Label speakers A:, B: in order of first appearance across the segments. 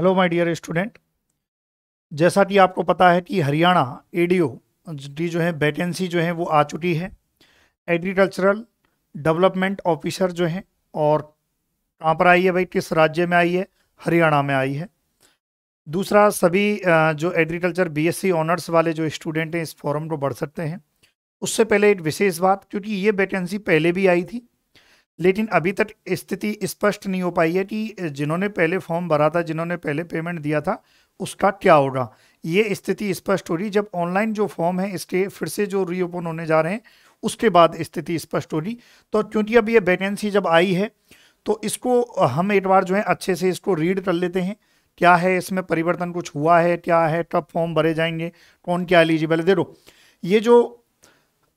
A: hello my dear student जैसा कि आपको पता है कि हरियाणा एडीओ डी जो है वैकेंसी जो है वो आ चुकी है एग्रीकल्चरल डेवलपमेंट ऑफिसर जो है और कहाँ पर आई है भाई किस राज्य में आई है हरियाणा में आई है दूसरा सभी जो एग्रीकल्चर बीएससी ऑनर्स वाले जो स्टूडेंट हैं इस फॉरम को बढ़ सकते हैं उससे पहले एक विशेष बात क्योंकि ये वैकेंसी पहले भी आई थी लेकिन अभी तक स्थिति स्पष्ट नहीं हो पाई है कि जिन्होंने पहले फॉर्म भरा था जिन्होंने पहले पेमेंट दिया था उसका क्या होगा ये स्थिति स्पष्ट हो रही जब ऑनलाइन जो फॉर्म है इसके फिर से जो रीओपन होने जा रहे हैं उसके बाद स्थिति स्पष्ट होगी तो क्योंकि अब ये वैकेंसी जब आई है तो इसको हम एक बार जो है अच्छे से इसको रीड कर लेते हैं क्या है इसमें परिवर्तन कुछ हुआ है क्या है कब फॉर्म भरे जाएंगे कौन क्या एलिजिबल है देखो ये जो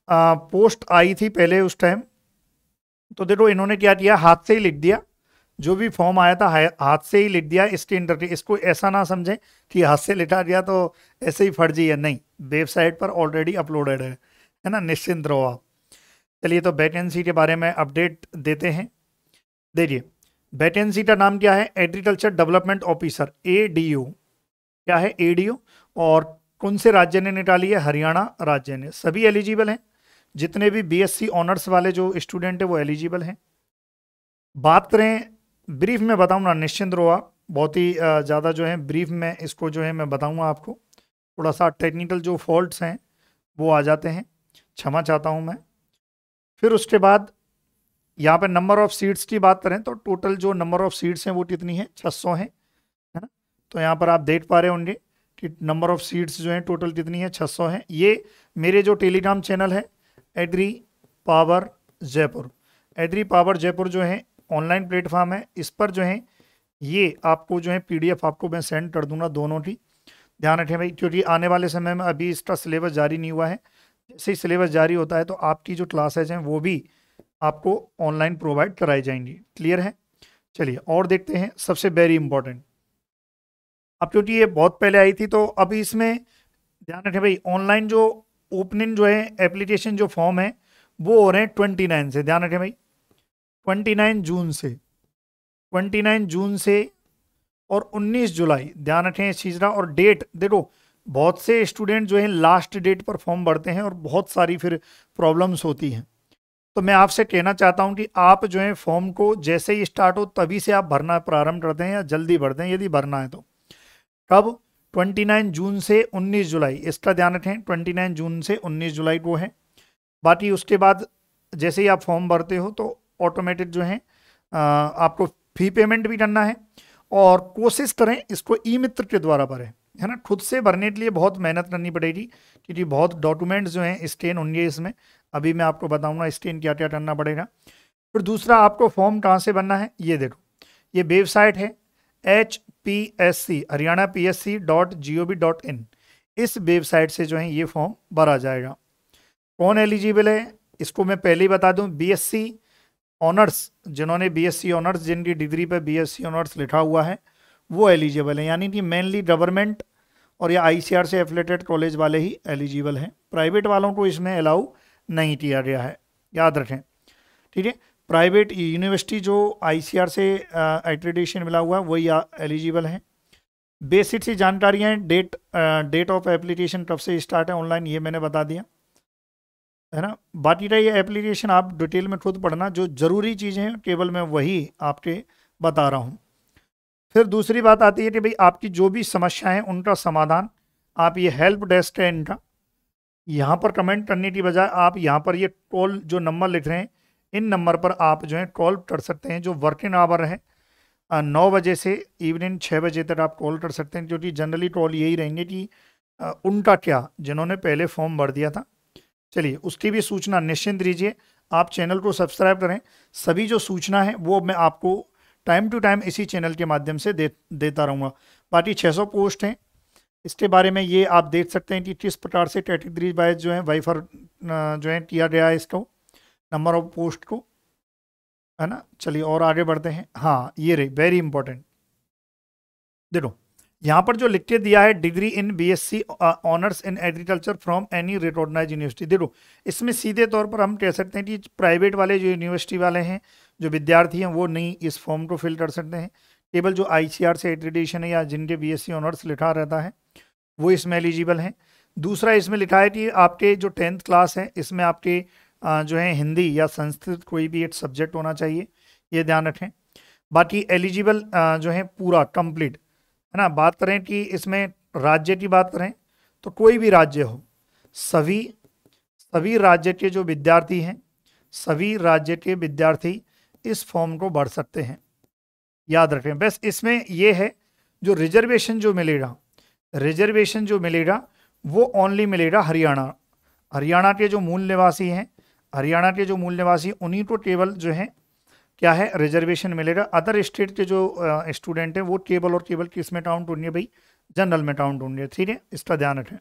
A: आ, पोस्ट आई थी पहले उस टाइम तो देखो इन्होंने क्या किया हाथ से ही लिख दिया जो भी फॉर्म आया था हाथ से ही लिख दिया इसके इंटर इसको ऐसा ना समझें कि हाथ से लिटा दिया तो ऐसे ही फर्जी है नहीं वेबसाइट पर ऑलरेडी अपलोडेड है है ना निश्चिंत रहो आप चलिए तो वैकेंसी के बारे में अपडेट देते हैं देखिए वैकेंसी का नाम क्या है एग्रीकल्चर डेवलपमेंट ऑफिसर ए क्या है ए और कौन से राज्य ने निकाली है हरियाणा राज्य ने सभी एलिजिबल हैं जितने भी बीएससी ऑनर्स वाले जो स्टूडेंट हैं वो एलिजिबल हैं बात करें ब्रीफ में बताऊँ ना निश्चिंत रोआ बहुत ही ज़्यादा जो है ब्रीफ में इसको जो है मैं बताऊँगा आपको थोड़ा सा टेक्निकल जो फॉल्ट्स हैं वो आ जाते हैं क्षमा चाहता हूँ मैं फिर उसके बाद यहाँ पर नंबर ऑफ़ सीट्स की बात करें तो टोटल जो नंबर ऑफ़ सीट्स हैं वो कितनी है सौ हैं है ना तो यहाँ पर आप देख पा रहे होंगे कि नंबर ऑफ़ सीट्स जो हैं टोटल कितनी है सौ हैं ये मेरे जो टेलीग्राम चैनल है agri power Jaipur agri power Jaipur जो है ऑनलाइन प्लेटफॉर्म है इस पर जो है ये आपको जो है पीडीएफ आपको मैं सेंड कर दूंगा दोनों की ध्यान रखें भाई क्योंकि आने वाले समय में अभी इसका सिलेबस जारी नहीं हुआ है जैसे ही सिलेबस जारी होता है तो आपकी जो क्लासेज हैं वो भी आपको ऑनलाइन प्रोवाइड कराई जाएंगी क्लियर है चलिए और देखते हैं सबसे वेरी इंपॉर्टेंट अब क्योंकि ये बहुत पहले आई थी तो अभी इसमें ध्यान रखें भाई ऑनलाइन जो ओपनिंग जो है एप्लीकेशन जो फॉर्म है वो हो रहे हैं ट्वेंटी नाइन से ध्यान रखें भाई ट्वेंटी नाइन जून से ट्वेंटी नाइन जून से और उन्नीस जुलाई ध्यान रखें इस चीज़ का और डेट देखो बहुत से स्टूडेंट जो है लास्ट डेट पर फॉर्म भरते हैं और बहुत सारी फिर प्रॉब्लम्स होती हैं तो मैं आपसे कहना चाहता हूं कि आप जो है फॉर्म को जैसे ही स्टार्ट हो तभी से आप भरना प्रारंभ करते हैं या जल्दी भरते हैं यदि भरना है तो कब 29 जून से 19 जुलाई इसका ध्यान रखें 29 जून से 19 जुलाई को है बाकी उसके बाद जैसे ही आप फॉर्म भरते हो तो ऑटोमेटिक जो है आपको फी पेमेंट भी करना है और कोशिश करें इसको ई मित्र के द्वारा भरें है ना खुद से भरने के लिए बहुत मेहनत करनी पड़ेगी क्योंकि बहुत डॉक्यूमेंट्स जो हैं स्टेन होंगे इसमें अभी मैं आपको बताऊंगा स्टेन क्या क्या करना पड़ेगा फिर दूसरा आपको फॉर्म कहाँ से भरना है ये देखो ये वेबसाइट है H P S C Haryana P S C dot G O V dot in इस वेबसाइट से जो है ये फॉर्म भरा जाएगा कौन एलिजिबल है इसको मैं पहले ही बता दूं सी ऑनर्स जिन्होंने बी एस सी ऑनर्स जिनकी डिग्री पर बी एस सी ऑनर्स लिखा हुआ है वो एलिजिबल है यानी कि मेनली गवर्नमेंट और या आई सी आर से एफिलेटेड कॉलेज वाले ही एलिजिबल हैं प्राइवेट वालों को इसमें अलाउ नहीं किया गया है याद रखें ठीक है प्राइवेट यूनिवर्सिटी जो आईसीआर से एट्रीडेशन मिला हुआ है वही एलिजिबल हैं बेसिक सी जानकारियाँ डेट डेट ऑफ एप्लीकेशन कब से स्टार्ट है ऑनलाइन ये मैंने बता दिया है ना बाकी का ये एप्लीकेशन आप डिटेल में खुद पढ़ना जो ज़रूरी चीज़ें हैं टेबल में वही आपके बता रहा हूँ फिर दूसरी बात आती है कि भाई आपकी जो भी समस्याएँ उनका समाधान आप ये हेल्प डेस्क है इनका यहाँ पर कमेंट करने की बजाय आप यहाँ पर ये टोल जो नंबर लिख रहे हैं इन नंबर पर आप जो है कॉल कर सकते हैं जो वर्किंग आवर है नौ बजे से इवनिंग छः बजे तक आप कॉल कर सकते हैं क्योंकि जनरली कॉल यही रहेंगे कि उनका क्या जिन्होंने पहले फॉर्म भर दिया था चलिए उसकी भी सूचना निश्चिंत दीजिए आप चैनल को सब्सक्राइब करें सभी जो सूचना है वो मैं आपको टाइम टू टाइम इसी चैनल के माध्यम से दे देता रहूँगा बाकी 600 पोस्ट हैं इसके बारे में ये आप देख सकते हैं कि किस प्रकार से कैटेगरी वाइज जो है वाइफर जो है किया गया है इसको नंबर ऑफ पोस्ट को है ना चलिए और आगे बढ़ते हैं हाँ ये रही वेरी इंपॉर्टेंट देखो यहाँ पर जो लिख के दिया है degree in BSc honours in agriculture from any recognised university देखो इसमें सीधे तौर पर हम कह सकते हैं कि प्राइवेट वाले जो यूनिवर्सिटी वाले हैं जो विद्यार्थी हैं वो नहीं इस फॉर्म को फिल कर सकते हैं केवल जो आई से एग्रीडेशन है या जिनके बी ऑनर्स लिखा रहता है वो इसमें एलिजिबल हैं दूसरा इसमें लिखा है कि आपके जो टेंथ क्लास है इसमें आपके जो है हिंदी या संस्कृत कोई भी एक सब्जेक्ट होना चाहिए ये ध्यान रखें बाकी एलिजिबल जो है पूरा कंप्लीट है ना बात करें कि इसमें राज्य की बात करें तो कोई भी राज्य हो सभी सभी राज्य के जो विद्यार्थी हैं सभी राज्य के विद्यार्थी इस फॉर्म को भर सकते हैं याद रखें बस इसमें यह है जो रिजर्वेशन जो मिलेगा रिजर्वेशन जो मिलेगा वो ओनली मिलेगा हरियाणा हरियाणा के जो मूल निवासी हैं हरियाणा के जो मूल निवासी उन्हीं को केवल जो है क्या है रिजर्वेशन मिलेगा अदर स्टेट के जो स्टूडेंट हैं वो केवल और केवल किस में टाउन होंगे भाई जनरल में टाउन ढूंढिए ठीक है इसका ध्यान रखें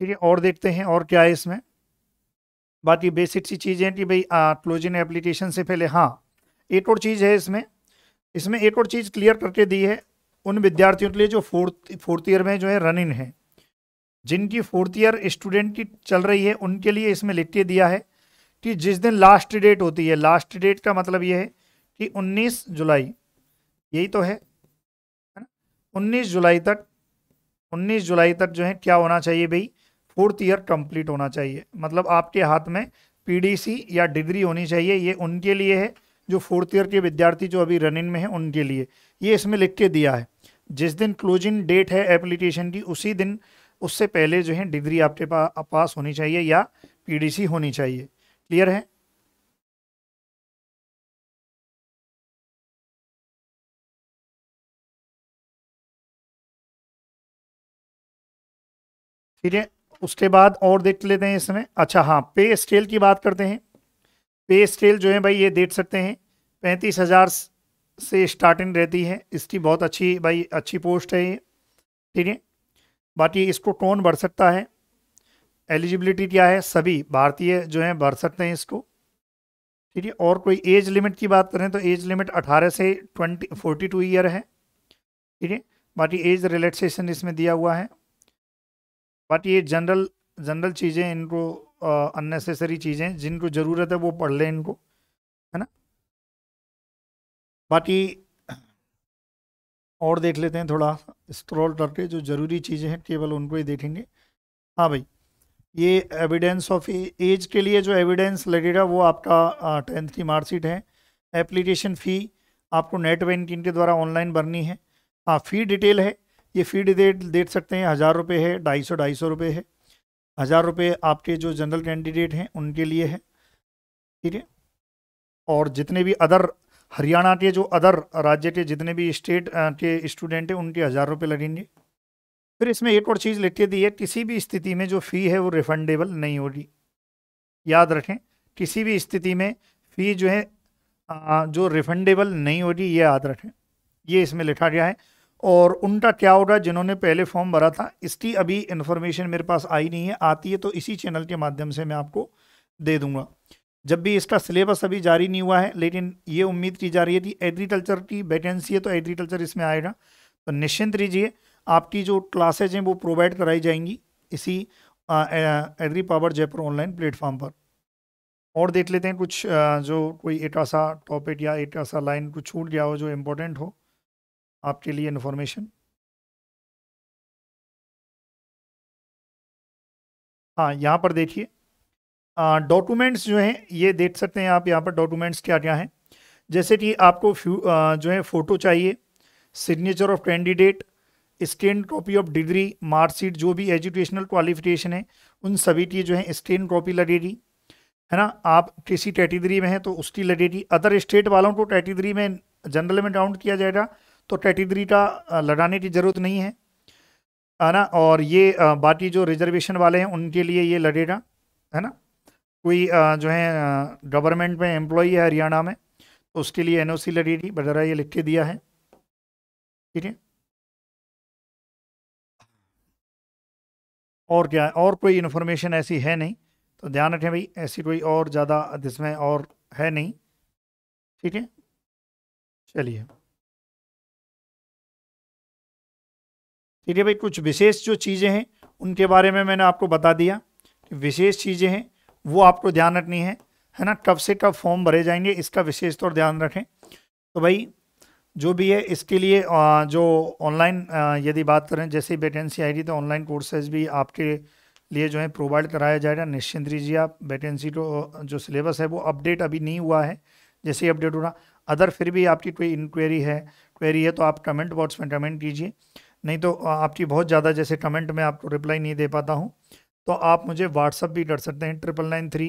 A: ठीक है और देखते हैं और क्या है इसमें बाकी बेसिक सी चीज़ें कि भाई क्लोजिंग एप्लीकेशन से पहले हाँ एक और चीज़ है इसमें इसमें एक और चीज़ क्लियर करके दी है उन विद्यार्थियों के लिए जो फोर्थ फोर्थ ईयर में जो है रन इन है जिनकी फोर्थ ईयर स्टूडेंट की चल रही है उनके लिए इसमें लिख के दिया है कि जिस दिन लास्ट डेट होती है लास्ट डेट का मतलब ये है कि 19 जुलाई यही तो है उन्नीस जुलाई तक 19 जुलाई तक जो है क्या होना चाहिए भाई फोर्थ ईयर कंप्लीट होना चाहिए मतलब आपके हाथ में पीडीसी या डिग्री होनी चाहिए ये उनके लिए है जो फोर्थ ईयर के विद्यार्थी जो अभी रनिंग में हैं उनके लिए ये इसमें लिख के दिया है जिस दिन क्लोजिंग डेट है एप्लीकेशन की उसी दिन उससे पहले जो है डिग्री आपके पास पास होनी चाहिए या पीडीसी होनी चाहिए क्लियर है ठीक है उसके बाद और देख लेते हैं इसमें अच्छा हाँ पे स्केल की बात करते हैं पे स्केल जो है भाई ये देख सकते हैं पैंतीस हज़ार से स्टार्टिंग रहती है इसकी बहुत अच्छी भाई अच्छी पोस्ट है ये ठीक है बाकी इसको कौन भर सकता है एलिजिबिलिटी क्या है सभी भारतीय जो हैं भर सकते हैं इसको ठीक है और कोई एज लिमिट की बात करें तो एज लिमिट 18 से 20 फोर्टी टू ईयर है ठीक है बाकी एज रिलैक्सेशन इसमें दिया हुआ है बाकी ये जनरल जनरल चीज़ें इनको अननेसेसरी चीज़ें जिनको ज़रूरत है वो पढ़ लें इनको है ना बाकी और देख लेते हैं थोड़ा स्क्रॉल करके जो ज़रूरी चीज़ें हैं केवल उनको ही देखेंगे हाँ भाई ये एविडेंस ऑफ एज के लिए जो एविडेंस लगेगा वो आपका टेंथ की मार्कशीट है एप्लीकेशन फ़ी आपको नेट बैंकिंग के द्वारा ऑनलाइन भरनी है हाँ फ़ी डिटेल है ये फ़ी डिटेल देख सकते हैं हज़ार रुपये है ढाई सौ ढाई सौ रुपये है हज़ार रुपये आपके जो जनरल कैंडिडेट हैं उनके लिए है ठीक है और जितने भी अदर हरियाणा के जो अदर राज्य के जितने भी स्टेट के स्टूडेंट हैं उनके हज़ार रुपये लगेंगे फिर इसमें एक और चीज़ लिख दी है किसी भी स्थिति में जो फ़ी है वो रिफंडेबल नहीं होगी याद रखें किसी भी स्थिति में फ़ी जो है जो रिफंडेबल नहीं होगी ये याद रखें ये इसमें लिखा गया है और उनका क्या होगा जिन्होंने पहले फॉर्म भरा था इसकी अभी इन्फॉर्मेशन मेरे पास आई नहीं है आती है तो इसी चैनल के माध्यम से मैं आपको दे दूँगा जब भी इसका सिलेबस अभी जारी नहीं हुआ है लेकिन ये उम्मीद की जा रही है कि एग्रीकल्चर की वैकेंसी है तो एग्रीकल्चर इसमें आएगा तो निश्चिंत रहिए आपकी जो क्लासेज हैं वो प्रोवाइड कराई जाएंगी इसी agri power Jaipur online platform पर और देख लेते हैं कुछ आ, जो कोई एक ऐसा टॉपिक या एक ऐसा लाइन कुछ छूट गया हो जो इम्पोर्टेंट हो आपके लिए इन्फॉर्मेशन हाँ यहाँ पर देखिए डॉक्यूमेंट्स जो हैं ये देख सकते हैं आप यहाँ पर डॉक्यूमेंट्स क्या क्या हैं जैसे कि आपको फ्यू जो है फ़ोटो चाहिए signature of candidate scan copy of degree marksheet जो भी एजुकेशनल क्वालिफिकेशन है उन सभी की जो है स्कैन कॉपी लगेगी है ना आप किसी कैटेगरी में हैं तो उसकी लगेगी अदर स्टेट वालों को कैटेगरी में जनरल में डाउन किया जाएगा तो कैटेगरी का लगाने की ज़रूरत नहीं है है ना और ये बाकी जो रिजर्वेशन वाले हैं उनके लिए ये लगेगा है ना कोई जो है गवर्नमेंट में एम्प्लॉई है हरियाणा में तो उसके लिए एनओसी थी बजरा ये लिख के दिया है ठीक है और क्या है और कोई इन्फॉर्मेशन ऐसी है नहीं तो ध्यान रखें भाई ऐसी कोई और ज़्यादा जिसमें और है नहीं ठीक है चलिए ठीक है भाई कुछ विशेष जो चीज़ें हैं उनके बारे में मैंने आपको बता दिया विशेष चीज़ें हैं वो आपको ध्यान रखनी है है ना कब से कब फॉर्म भरे जाएंगे इसका विशेष तौर ध्यान रखें तो भाई जो भी है इसके लिए जो ऑनलाइन यदि बात करें जैसे वैकेंसी आएगी तो ऑनलाइन कोर्सेज भी आपके लिए जो है प्रोवाइड कराया जाएगा निश्चिंत रहिए आप वैकेंसी को जो सिलेबस है वो अपडेट अभी नहीं हुआ है जैसे ही अपडेट होना अदर फिर भी आपकी कोई इंक्वायरी है क्वेरी है तो आप कमेंट बॉक्स में कमेंट कीजिए नहीं तो आपकी बहुत ज़्यादा जैसे कमेंट में आपको रिप्लाई नहीं दे पाता हूँ तो आप मुझे व्हाट्सअप भी कर सकते हैं triple nine three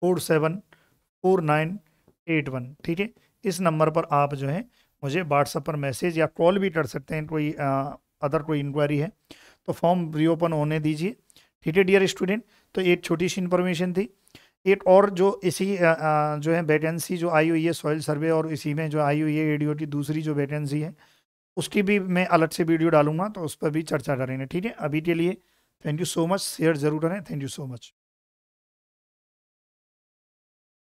A: four seven four nine eight one ठीक है इस नंबर पर आप जो है मुझे व्हाट्सअप पर मैसेज या कॉल भी कर सकते हैं कोई अदर कोई इंक्वायरी है तो फॉर्म रीओपन होने दीजिए ठीक है डियर स्टूडेंट तो एक छोटी सी इन्फॉर्मेशन थी एक और जो इसी जो है वैकेंसी जो आई हुई है सॉइल सर्वे और इसी में जो आई हुई है रेडियो की दूसरी जो वैकेंसी है उसकी भी मैं अलग से वीडियो डालूंगा तो उस पर भी चर्चा करेंगे ठीक है अभी के लिए thank you so much share जरूर करें थैंक यू सो मच